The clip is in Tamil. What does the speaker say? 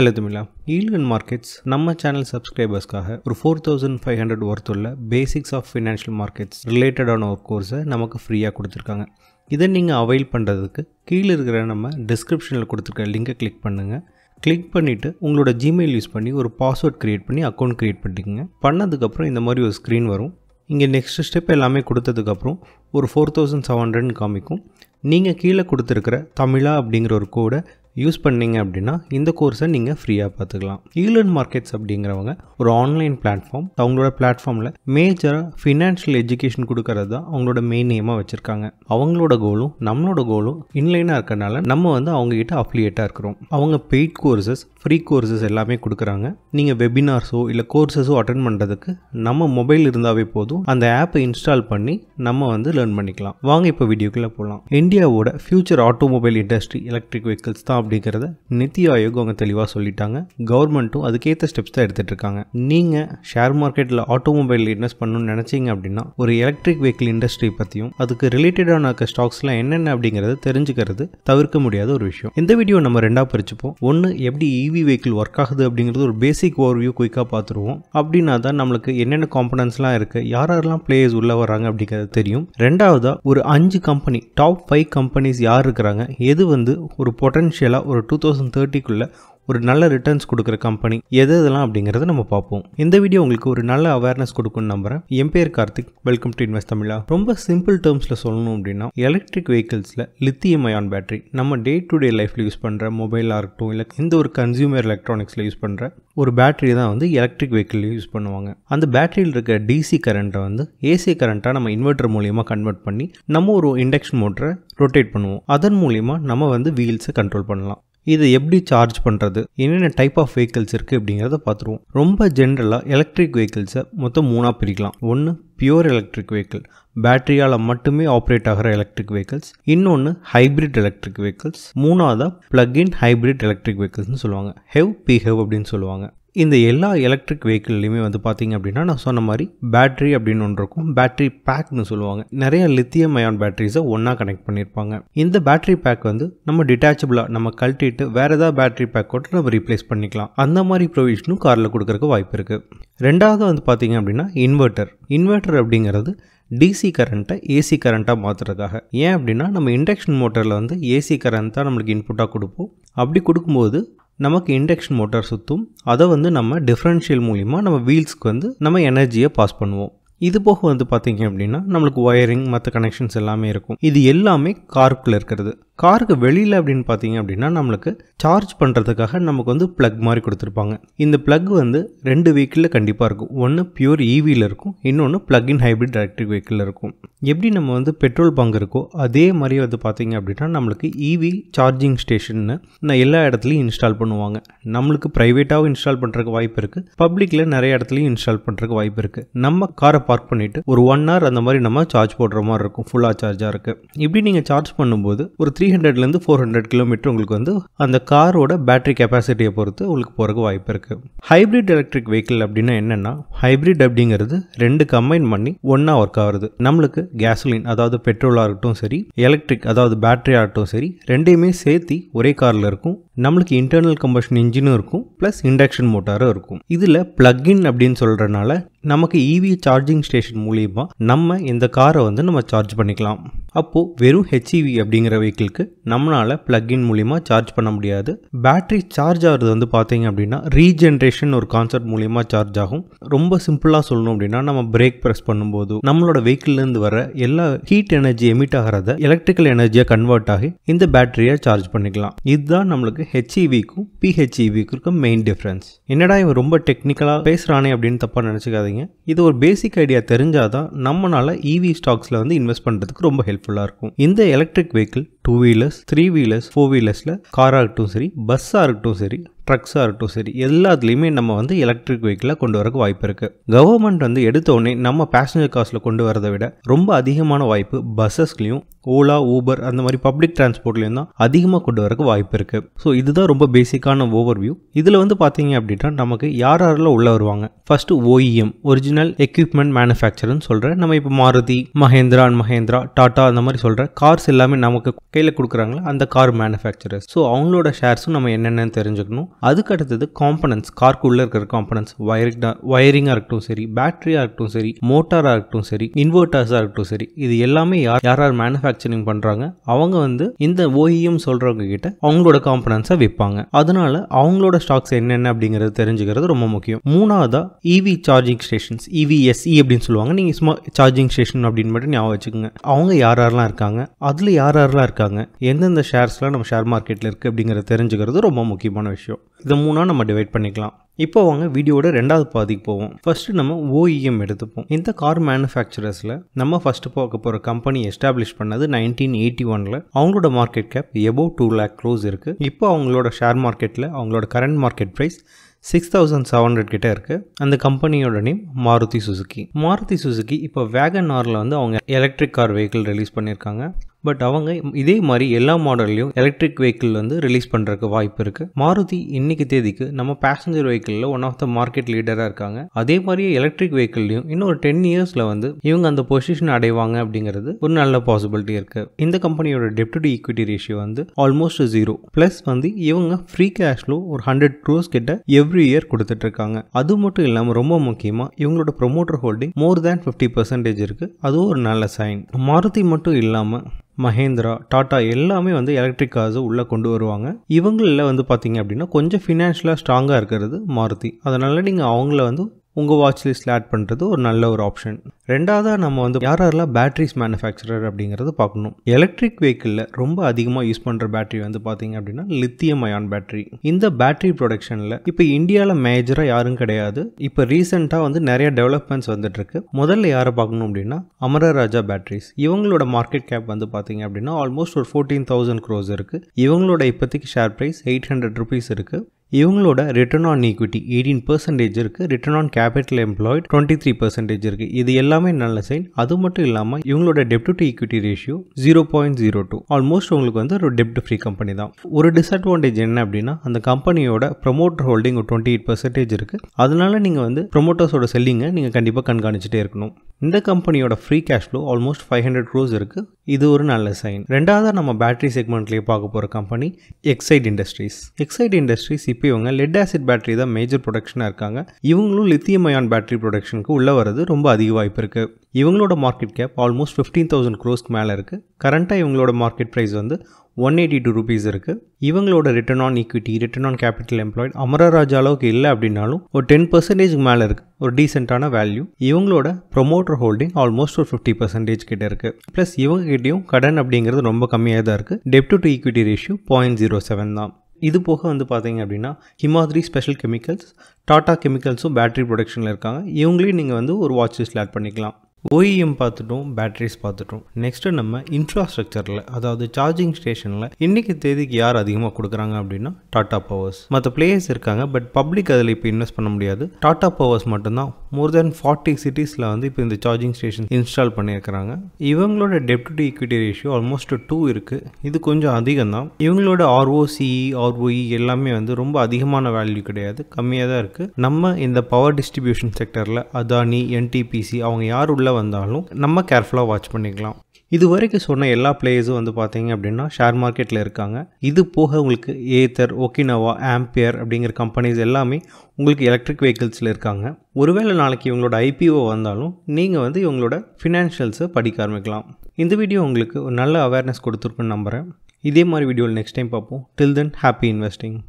ஹலோ தமிழா ஈல்கன் மார்க்கெட்ஸ் நம்ம சேனல் சப்ஸ்கிரைபர்ஸ்க்காக ஒரு ஃபோர் தௌசண்ட் ஃபைவ் ஹண்ட்ரட் ஒர்த்துள்ள பேசிக்ஸ் ஆஃப் ஃபினான்ஷியல் மார்க்கெட்ஸ் ரிலேட்டடான ஒரு கோர்ஸை நமக்கு ஃப்ரீயாக கொடுத்துருக்காங்க இதை நீங்கள் அவைல் பண்ணுறதுக்கு கீழே இருக்கிற நம்ம டிஸ்கிரிப்ஷனில் கொடுத்துருக்க லிங்கை கிளிக் பண்ணுங்கள் கிளிக் பண்ணிவிட்டு உங்களோட ஜிமெயில் யூஸ் பண்ணி ஒரு பாஸ்வேர்ட் க்ரியேட் பண்ணி அக்கௌண்ட் க்ரியேட் பண்ணிக்கங்க பண்ணதுக்கப்புறம் இந்த மாதிரி ஒரு ஸ்க்ரீன் வரும் இங்கே நெக்ஸ்ட் ஸ்டெப் எல்லாமே கொடுத்ததுக்கப்புறம் ஒரு ஃபோர் தௌசண்ட் செவன் ஹண்ட்ரட்னு காமிக்கும் நீங்கள் கீழே கொடுத்துருக்கிற தமிழா அப்படிங்கிற ஒரு கோடை யூஸ் பண்ணிங்க அப்படின்னா இந்த கோர்ஸை நீங்கள் ஃப்ரீயாக பார்த்துக்கலாம் ஈலன் மார்க்கெட்ஸ் அப்படிங்கிறவங்க ஒரு ஆன்லைன் பிளாட்ஃபார்ம் அவங்களோட பிளாட்ஃபார்மில் மேஜராக ஃபினான்ஷியல் எஜுகேஷன் கொடுக்கறது தான் அவங்களோட மெயின் எய்மாக வச்சுருக்காங்க அவங்களோட கோலும் நம்மளோட கோலும் இன்லைனாக இருக்கிறனால நம்ம வந்து அவங்ககிட்ட அஃபிலியேட்டாக இருக்கிறோம் அவங்க பெய்ட் கோர்சஸ் ஃப்ரீ கோர்சஸ் எல்லாமே கொடுக்குறாங்க நீங்கள் வெபினார்ஸோ இல்லை கோர்சஸோ அட்டன் பண்ணுறதுக்கு நம்ம மொபைல் இருந்தாவே போதும் அந்த ஆப்பை இன்ஸ்டால் பண்ணி நம்ம வந்து லேர்ன் பண்ணிக்கலாம் வாங்க இப்போ வீடியோக்குள்ளே போகலாம் இந்தியாவோட future automobile industry electric vehicles தான் அப்படிங்கிறத நித்தி ஆயோக் அவங்க தெளிவாக சொல்லிட்டாங்க கவர்மெண்ட்டும் அதுக்கேற்ற ஸ்டெப்ஸ் தான் இருக்காங்க நீங்கள் ஷேர் மார்க்கெட்டில் ஆட்டோமொபைல் இன்வெஸ்ட் பண்ணணும்னு நினச்சிங்க அப்படின்னா ஒரு எலக்ட்ரிக் வெஹிக்கிள் இண்டஸ்ட்ரி பற்றியும் அதுக்கு ரிலேட்டடான ஸ்டாக்ஸ்லாம் என்னென்ன அப்படிங்கிறத தெரிஞ்சுக்கிறது தவிர்க்க முடியாத ஒரு விஷயம் இந்த வீடியோ நம்ம ரெண்டாக பிரிச்சுப்போம் ஒன்று எப்படி இவி வெஹிக்கிள் ஒர்க் ஆகுது அப்படிங்கிறது ஒரு பேசிக் ஓவர்வியூ குயிக்காக பார்த்துருவோம் அப்படின்னா தான் நம்மளுக்கு என்னென்ன காம்பனன்ஸ்லாம் இருக்குது யார் யாரெல்லாம் பிளேயர்ஸ் உள்ளே வராங்க அப்படிங்கிறது தெரியும் ரெண்டாவதாக ஒரு அஞ்சு கம்பெனி டாப் ஃபைவ் கம்பெனிஸ் யார் இருக்கிறாங்க எது வந்து ஒரு பொட்டன்ஷியல் ஆஃபிஷியலாக ஒரு டூ தௌசண்ட் தேர்ட்டிக்குள்ளே ஒரு நல்ல ரிட்டர்ன்ஸ் கொடுக்குற கம்பெனி எது இதெல்லாம் அப்படிங்கிறத நம்ம பார்ப்போம் இந்த வீடியோ உங்களுக்கு ஒரு நல்ல அவேர்னஸ் கொடுக்கும்னு நம்புறேன் என் பேர் கார்த்திக் வெல்கம் டு இன்வெஸ்ட் தமிழா ரொம்ப சிம்பிள் டேர்ம்ஸில் சொல்லணும் அப்படின்னா எலக்ட்ரிக் வெஹிக்கிள்ஸில் லித்தியம் அயான் பேட்டரி நம்ம டே டு டே லைஃப்பில் யூஸ் பண்ணுற மொபைலாக இருக்கட்டும் இல்லை எந்த ஒரு கன்சியூமர் எலக்ட்ரானிக்ஸில் யூஸ் பண்ணுற ஒரு பேட்டரி தான் வந்து எலக்ட்ரிக் வெஹிக்கிள் யூஸ் பண்ணுவாங்க அந்த பேட்டரியில் இருக்க டிசி கரண்ட்டை வந்து ஏசி கரண்ட்டாக நம்ம இன்வெர்ட்டர் மூலியமாக கன்வெர்ட் பண்ணி நம்ம ஒரு இண்டக்ஷன் மோட்டரை ரொட்டேட் பண்ணுவோம் அதன் மூலிமா நம்ம வந்து வீல்ஸை கண்ட்ரோல் பண்ணலாம் இது எப்படி சார்ஜ் பண்ணுறது என்னென்ன டைப் ஆஃப் வெஹிக்கிள்ஸ் இருக்குது அப்படிங்கிறத பார்த்துருவோம் ரொம்ப ஜென்ரலாக எலக்ட்ரிக் வெஹிக்கிள்ஸை மொத்தம் மூணாக பிரிக்கலாம் ஒன்று பியூர் எலக்ட்ரிக் வெஹிக்கிள் பேட்டரியால் மட்டுமே ஆப்ரேட் ஆகிற எலக்ட்ரிக் வெஹிக்கிள்ஸ் இன்னொன்று ஹைப்ரிட் எலக்ட்ரிக் வெஹிக்கிள்ஸ் மூணாவதாக இன் ஹைப்ரிட் எலக்ட்ரிக் வெஹிக்கிள்ஸ்னு சொல்லுவாங்க ஹெவ் பி ஹெவ் அப்படின்னு சொல்லுவாங்க இந்த எல்லா எலக்ட்ரிக் வெஹிக்கிள்லையுமே வந்து பார்த்திங்க அப்படின்னா நான் சொன்ன மாதிரி பேட்ரி அப்படின்னு ஒன்று இருக்கும் பேட்ரி பேக்னு சொல்லுவாங்க நிறைய லித்தியம் அயான் பேட்டரிஸை ஒன்றா கனெக்ட் பண்ணியிருப்பாங்க இந்த பேட்ரி பேக் வந்து நம்ம டிட்டாச்சபிளாக நம்ம கழட்டிட்டு வேறு ஏதாவது பேட்ரி கூட நம்ம ரீப்ளேஸ் பண்ணிக்கலாம் அந்த மாதிரி ப்ரொவிஷனும் காரில் கொடுக்குறக்கு வாய்ப்பு இருக்குது ரெண்டாவது வந்து பார்த்திங்க அப்படின்னா இன்வெர்ட்டர் இன்வெர்ட்டர் அப்படிங்கிறது டிசி கரண்ட்டை ஏசி கரண்ட்டாக மாற்றுறதுக்காக ஏன் அப்படின்னா நம்ம இண்டக்ஷன் மோட்டரில் வந்து ஏசி கரண்ட் தான் நம்மளுக்கு இன்புட்டாக கொடுப்போம் அப்படி கொடுக்கும்போது நமக்கு இண்டக்ஷன் மோட்டார் சுற்றும் அதை வந்து நம்ம டிஃப்ரென்ஷியல் மூலிமா நம்ம வீல்ஸ்க்கு வந்து நம்ம எனர்ஜியை பாஸ் பண்ணுவோம் இது போக வந்து பார்த்தீங்க அப்படின்னா நம்மளுக்கு ஒயரிங் மற்ற கனெக்ஷன்ஸ் எல்லாமே இருக்கும் இது எல்லாமே கார்க்குள்ளே இருக்கிறது காருக்கு வெளியில் அப்படின்னு பார்த்தீங்க அப்படின்னா நம்மளுக்கு சார்ஜ் பண்ணுறதுக்காக நமக்கு வந்து ப்ளக் மாதிரி கொடுத்துருப்பாங்க இந்த ப்ளக் வந்து ரெண்டு வெஹிக்கிளில் கண்டிப்பாக இருக்கும் ஒன்று பியூர் ஈவியில் இருக்கும் இன்னொன்று ப்ளக்இன் ஹைப்ரிட் எலக்ட்ரிக் வெஹிக்கிளில் இருக்கும் எப்படி நம்ம வந்து பெட்ரோல் பங்க் இருக்கோ அதே மாதிரி வந்து பார்த்தீங்க அப்படின்னா நம்மளுக்கு ஈவி சார்ஜிங் ஸ்டேஷன்னு நான் எல்லா இடத்துலையும் இன்ஸ்டால் பண்ணுவாங்க நம்மளுக்கு ப்ரைவேட்டாகவும் இன்ஸ்டால் பண்ணுறதுக்கு வாய்ப்பு இருக்குது பப்ளிக்கில் நிறைய இடத்துலையும் இன்ஸ்டால் பண்ணுறதுக்கு வாய்ப்பு இருக்குது நம்ம காரை பார்க் பண்ணிவிட்டு ஒரு ஒன் ஹவர் அந்த மாதிரி நம்ம சார்ஜ் போடுற மாதிரி இருக்கும் ஃபுல்லாக சார்ஜாக இருக்குது இப்படி நீங்கள் சார்ஜ் பண்ணும்போது ஒரு த்ரீ த்ரீ ஹண்ட்ரட்லேருந்து ஃபோர் ஹண்ட்ரட் கிலோமீட்டர் உங்களுக்கு வந்து அந்த காரோட பேட்டரி கெப்பாசிட்டியை பொறுத்து உங்களுக்கு போகிறக்கு வாய்ப்பு இருக்குது ஹைப்ரிட் எலக்ட்ரிக் வெஹிக்கிள் அப்படின்னா என்னென்னா ஹைப்ரிட் அப்படிங்கிறது ரெண்டு கம்பைன் பண்ணி ஒன்றா ஒர்க் ஆகுறது நம்மளுக்கு கேஸ்லின் அதாவது பெட்ரோலாக இருக்கட்டும் சரி எலக்ட்ரிக் அதாவது பேட்டரியாகட்டும் சரி ரெண்டையுமே சேர்த்து ஒரே காரில் இருக்கும் நம்மளுக்கு இன்டர்னல் கம்பஷன் இன்ஜினும் இருக்கும் ப்ளஸ் இண்டக்ஷன் மோட்டாரும் இருக்கும் இதில் ப்ளக்இன் அப்படின்னு சொல்கிறனால நமக்கு இவி சார்ஜிங் ஸ்டேஷன் மூலியமாக நம்ம இந்த காரை வந்து நம்ம சார்ஜ் பண்ணிக்கலாம் அப்போது வெறும் ஹெச்இவி e அப்படிங்கிற வெஹிக்கிளுக்கு நம்மளால் ப்ளக்இன் மூலிமா சார்ஜ் பண்ண முடியாது பேட்ரி சார்ஜ் ஆகிறது வந்து பார்த்தீங்க அப்படின்னா ரீஜென்ரேஷன் ஒரு கான்செப்ட் மூலிமா சார்ஜ் ஆகும் ரொம்ப சிம்பிளாக சொல்லணும் அப்படின்னா நம்ம பிரேக் ப்ரெஸ் பண்ணும்போது நம்மளோட வெஹிக்கிள்லேருந்து வர எல்லா ஹீட் எனர்ஜி எமிட் ஆகிறத எலக்ட்ரிக்கல் எனர்ஜியாக கன்வெர்ட் ஆகி இந்த பேட்டரியை சார்ஜ் பண்ணிக்கலாம் இதுதான் நம்மளுக்கு ஹெச்இவிக்கும் பிஹெச்இவிக்கும் இருக்க மெயின் டிஃப்ரென்ஸ் என்னடா இவன் ரொம்ப டெக்னிக்கலாக பேசுகிறானே அப்படின்னு தப்பாக நினச்சிக்காதீங்க இது ஒரு பேசிக் ஐடியா தெரிஞ்சாதான் நம்மளால் இவி e ஸ்டாக்ஸில் வந்து இன்வெஸ்ட் பண்ணுறதுக்கு ரொம்ப ஹெல்ப்ஃபுல்லாக இருக்கும் இந்த electric vehicle two wheelers three wheelers four வீலர்ஸில் காராக இருக்கட்டும் சரி பஸ்ஸாக இருக்கட்டும் சரி ட்ரக்ஸாக இருக்கட்டும் சரி எல்லாத்துலேயுமே நம்ம வந்து எலக்ட்ரிக் வெஹிக்கிளாக கொண்டு வரக்கு வாய்ப்பு இருக்குது கவர்மெண்ட் வந்து எடுத்தோடனே நம்ம பேசஞ்சர் காஸில் கொண்டு வரதை விட ரொம்ப அதிகமான வாய்ப்பு பஸ்ஸஸ்லையும் ஓலா ஊபர் அந்த மாதிரி பப்ளிக் டிரான்ஸ்போர்ட்லேயும் தான் அதிகமாக கொண்டு வரக்கு வாய்ப்பு இருக்குது ஸோ இதுதான் ரொம்ப பேசிக்கான ஓவர் வியூ இதில் வந்து பார்த்தீங்க அப்படின்னா நமக்கு யார் யாரெல்லாம் உள்ளே வருவாங்க ஃபஸ்ட்டு ஓஇஎம் ஒரிஜினல் எக்யூப்மெண்ட் மேனுஃபேக்சர்னு சொல்கிற நம்ம இப்போ மாருதி மஹேந்திரா அண்ட் மஹேந்திரா டாட்டா அந்த மாதிரி சொல்கிற கார்ஸ் எல்லாமே நமக்கு கையில் கொடுக்குறாங்களா அந்த கார் மேனுஃபேக்சரர்ஸ் ஸோ அவங்களோட ஷேர்ஸும் நம்ம என்னென்னு தெரிஞ்சுக்கணும் அதுக்கு அடுத்தது காம்பனன்ஸ் கார்க்குள்ளே இருக்கிற காம்பனன்ஸ் வயரிங்டா வயரிங்காக இருக்கட்டும் சரி பேட்டரியாக இருக்கட்டும் சரி மோட்டாராக இருக்கட்டும் சரி இன்வெர்ட்டர்ஸாக இருக்கட்டும் சரி இது எல்லாமே யார் யார் யார் மேனுஃபேக்சரிங் பண்ணுறாங்க அவங்க வந்து இந்த ஓஇஎம் e சொல்கிறவங்க கிட்ட அவங்களோட காம்பனன்ஸை விற்பாங்க அதனால அவங்களோட ஸ்டாக்ஸ் என்னென்ன அப்படிங்கிறது தெரிஞ்சுக்கிறது ரொம்ப முக்கியம் மூணாவதாக இவி சார்ஜிங் ஸ்டேஷன்ஸ் இவிஎஸ்இ அப்படின்னு சொல்லுவாங்க நீங்கள் சும்மா சார்ஜிங் ஸ்டேஷன் அப்படின்னு மட்டும் ஞாபகம் வச்சுக்கோங்க அவங்க யார் யாரெல்லாம் இருக்காங்க அதில் யார் யாரெல்லாம் இருக்காங்க எந்தெந்த ஷேர்ஸ்லாம் நம்ம ஷேர் மார்க்கெட்டில் இருக்குது அப்படிங்கிறத தெரிஞ்சுக்கிறது ரொம்ப முக்கியமான விஷயம் இதை மூணாக நம்ம டிவைட் பண்ணிக்கலாம் இப்போ வாங்க வீடியோட ரெண்டாவது பாதிக்கு போவோம் ஃபர்ஸ்ட் நம்ம ஓஇஎம் e எடுத்துப்போம் இந்த கார் மேனுஃபேக்சரர்ஸில் நம்ம ஃபஸ்ட்டு பார்க்க போகிற கம்பெனி எஸ்டாப்ளிஷ் பண்ணது நைன்டீன் எயிட்டி ஒனில் அவங்களோட market cap above two lakh close இருக்குது இப்போ அவங்களோட ஷேர் மார்க்கெட்டில் அவங்களோட current market price six thousand seven hundred கிட்டே இருக்குது அந்த கம்பெனியோட name Maruti Suzuki Maruti Suzuki இப்போ வேகன் ஆரில் வந்து அவங்க எலக்ட்ரிக் கார் வெஹிக்கிள் ரிலீஸ் பண்ணியிருக்காங்க பட் அவங்க இதே மாதிரி எல்லா மாடல்லையும் எலக்ட்ரிக் வெஹிக்கிள் வந்து ரிலீஸ் பண்ணுறதுக்கு வாய்ப்பு இருக்குது மாருதி இன்னைக்கு தேதிக்கு நம்ம பேசஞ்சர் வெஹிக்கிளில் ஒன் ஆஃப் த மார்க்கெட் லீடராக இருக்காங்க அதே மாதிரியே எலக்ட்ரிக் வெஹிக்கிள்லையும் இன்னும் ஒரு டென் இயர்ஸில் வந்து இவங்க அந்த பொசிஷன் அடைவாங்க அப்படிங்கிறது ஒரு நல்ல பாசிபிலிட்டி இருக்குது இந்த கம்பெனியோட டெப்டி டு ஈக்விட்டி ரேஷியோ வந்து ஆல்மோஸ்ட் ஜீரோ ப்ளஸ் வந்து இவங்க ஃப்ரீ கேஷ்லோ ஒரு ஹண்ட்ரட் க்ரோஸ் கிட்ட எவ்ரி இயர் கொடுத்துட்டு இருக்காங்க அது மட்டும் இல்லாமல் ரொம்ப முக்கியமாக இவங்களோட promoter holding more than fifty percentage இருக்குது அதுவும் ஒரு நல்ல சைன் மாருதி மட்டும் இல்லாமல் மஹேந்திரா டாட்டா எல்லாமே வந்து எலக்ட்ரிக் கார்ஸ் உள்ளே கொண்டு வருவாங்க இவங்களில் வந்து பார்த்தீங்க அப்படின்னா கொஞ்சம் ஃபினான்ஷியலாக ஸ்ட்ராங்காக இருக்கிறது மாருதி அதனால் நீங்கள் அவங்கள வந்து உங்கள் வாட்ச் லிஸ்ட்டில் ஆட் பண்ணுறது ஒரு நல்ல ஒரு ஆப்ஷன் ரெண்டாவதாக நம்ம வந்து யார் யாரெல்லாம் பேட்ரிஸ் மேனுஃபேக்சரர் அப்படிங்கிறது பார்க்கணும் எலக்ட்ரிக் வெஹிக்கிளில் ரொம்ப அதிகமாக யூஸ் பண்ணுற பேட்டரி வந்து பார்த்திங்க அப்படின்னா லித்தியம் அயான் பேட்டரி இந்த பேட்டரி ப்ரொடக்ஷனில் இப்போ இந்தியாவில் மேஜராக யாரும் கிடையாது இப்போ ரீசெண்டாக வந்து நிறைய டெவலப்மெண்ட்ஸ் வந்துட்டுருக்கு முதல்ல யாரை பார்க்கணும் அப்படின்னா அமரராஜா பேட்டரிஸ் இவங்களோட மார்க்கெட் கேப் வந்து பார்த்திங்க அப்படின்னா ஆல்மோஸ்ட் ஒரு ஃபோர்டீன் தௌசண்ட் க்ரோஸ் இருக்குது இவங்களோட இப்போதைக்கு share price eight hundred rupees இருக்குது இவங்களோட return on equity eighteen percentage இருக்குது return on capital employed twenty three percentage இருக்குது இது எல்லாமே நல்ல சைன் அது மட்டும் இல்லாமல் இவங்களோட டெப்ட் to equity ratio zero point zero two almost உங்களுக்கு வந்து ஒரு டெப்ட் ஃப்ரீ கம்பெனி தான் ஒரு டிஸ்அட்வான்டேஜ் என்ன அப்படின்னா அந்த கம்பெனியோட ப்ரொமோட்டர் ஹோல்டிங் ஒரு டுவெண்ட்டி எயிட் பர்சன்டேஜ் இருக்குது அதனால நீங்கள் வந்து ப்ரொமோட்டர்ஸோட செல்லிங்கை நீங்கள் கண்டிப்பாக கண்காணிச்சிட்டே இருக்கணும் இந்த கம்பெனியோட free cash flow almost five hundred crores இருக்குது இது ஒரு நல்ல சைன் ரெண்டாவது நம்ம பேட்டரி செக்மெண்ட்லேயே பார்க்க போகிற company Exide Industries Exide Industries இப்போ இவங்க லெட் ஆசிட் பேட்டரி தான் மேஜர் ப்ரொடக்ஷனாக இருக்காங்க இவங்களும் லித்தியம் அயான் பேட்டரி ப்ரொடக்ஷனுக்கு உள்ளே வர்றது ரொம்ப அதிக வாய்ப்பு இருக்குது இவங்களோட market cap almost fifteen thousand க்ரோஸ்க்கு மேலே இருக்குது கரண்ட்டாக இவங்களோட மார்க்கெட் ப்ரைஸ் வந்து ஒன் எயிட்டி டூ ருபீஸ் இருக்குது இவங்களோட return on equity return on capital employed Amara Raja அளவுக்கு இல்லை அப்படின்னாலும் ஒரு டென் பர்சன்டேஜ்க்கு மேலே இருக்குது ஒரு டீசெண்டான வேல்யூ இவங்களோட ப்ரொமோட்டர் ஹோல்டிங் ஆல்மோஸ்ட் ஒரு ஃபிஃப்டி பர்சன்டேஜ் கிட்ட இருக்குது ப்ளஸ் இவங்க கிட்டேயும் கடன் அப்படிங்கிறது ரொம்ப கம்மியாக தான் இருக்குது டெப்ட் to equity ratio point zero seven தான் இது போக வந்து பார்த்தீங்க அப்படின்னா ஹிமாதிரி ஸ்பெஷல் கெமிக்கல்ஸ் டாடா கெமிக்கல்ஸும் பேட்டரி ப்ரொடக்ஷனில் இருக்காங்க இவங்களையும் நீங்கள் வந்து ஒரு வாட்ச் லிஸ்ட்டில் ஆட் பண்ணிக்கலாம் ஓஇஎம் e பார்த்துட்டோம் பேட்டரிஸ் பார்த்துட்டோம் நெக்ஸ்ட்டு நம்ம இன்ஃப்ராஸ்ட்ரக்சரில் அதாவது சார்ஜிங் ஸ்டேஷனில் இன்றைக்கி தேதிக்கு யார் அதிகமாக கொடுக்குறாங்க அப்படின்னா டாட்டா பவர்ஸ் மற்ற பிளேயர்ஸ் இருக்காங்க பட் பப்ளிக் அதில் இப்போ இன்வெஸ்ட் பண்ண முடியாது டாட்டா பவர்ஸ் மட்டும்தான் மோர் தென் ஃபார்ட்டி சிட்டிஸில் வந்து இப்போ இந்த சார்ஜிங் ஸ்டேஷன் இன்ஸ்டால் பண்ணியிருக்கிறாங்க இவங்களோட டெப்ட் to equity ratio almost two இருக்குது இது கொஞ்சம் அதிகம் தான் இவங்களோட ஆர்ஓசிஇ ஆர்ஓஇ e எல்லாமே வந்து ரொம்ப அதிகமான வேல்யூ கிடையாது கம்மியாக தான் இருக்குது நம்ம இந்த பவர் டிஸ்ட்ரிபியூஷன் செக்டரில் அதானி என்டிபிசி அவங்க யார் உள்ள உள்ளே வந்தாலும் நம்ம கேர்ஃபுல்லாக வாட்ச் பண்ணிக்கலாம் இது வரைக்கும் சொன்ன எல்லா பிளேயர்ஸும் வந்து பார்த்தீங்க அப்படின்னா ஷேர் மார்க்கெட்டில் இருக்காங்க இது போக உங்களுக்கு ஏத்தர் ஒக்கினவா ஆம்பியர் அப்படிங்கிற கம்பெனிஸ் எல்லாமே உங்களுக்கு எலக்ட்ரிக் வெஹிக்கிள்ஸில் இருக்காங்க ஒருவேளை நாளைக்கு இவங்களோட ஐபிஓ வந்தாலும் நீங்கள் வந்து இவங்களோட ஃபினான்ஷியல்ஸை படிக்க ஆரம்பிக்கலாம் இந்த வீடியோ உங்களுக்கு ஒரு நல்ல அவேர்னஸ் கொடுத்துருக்குன்னு நம்புகிறேன் இதே மாதிரி வீடியோவில் நெக்ஸ்ட் டைம் பார்ப்போம் டில் தென் ஹாப்பி இன்வெஸ்டிங்